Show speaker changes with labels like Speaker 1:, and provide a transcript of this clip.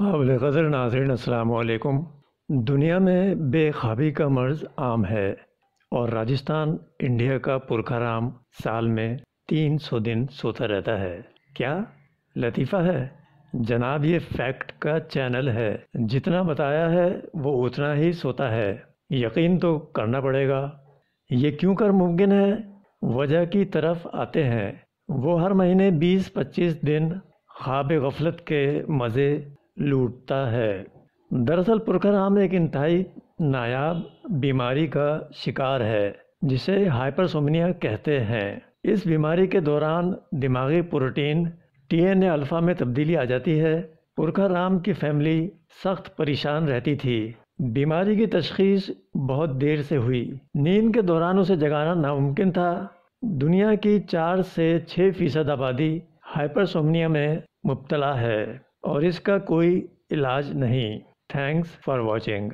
Speaker 1: काबिल क़दर नाजरन असलकुम दुनिया में बेखाबी का मर्ज़ आम है और राजस्थान इंडिया का पुरखाराम साल में तीन सौ दिन सोता रहता है क्या लतीफ़ा है जनाब ये फैक्ट का चैनल है जितना बताया है वो उतना ही सोता है यकीन तो करना पड़ेगा ये क्यों कर मुमकिन है वजह की तरफ आते हैं वो हर महीने 20-25 दिन ख्वाब गफलत के मज़े लूटता है दरअसल पुरखराम एक इंतहाई नायाब बीमारी का शिकार है जिसे हाइपरसोमिया कहते हैं इस बीमारी के दौरान दिमागी प्रोटीन टीएनए अल्फा में तब्दीली आ जाती है पुरखाराम की फैमिली सख्त परेशान रहती थी बीमारी की तशखीस बहुत देर से हुई नींद के दौरान उसे जगाना नामुमकिन था दुनिया की चार से छः फीसद आबादी हाइपरसोमनिया में मुबतला है और इसका कोई इलाज नहीं थैंक्स फॉर वॉचिंग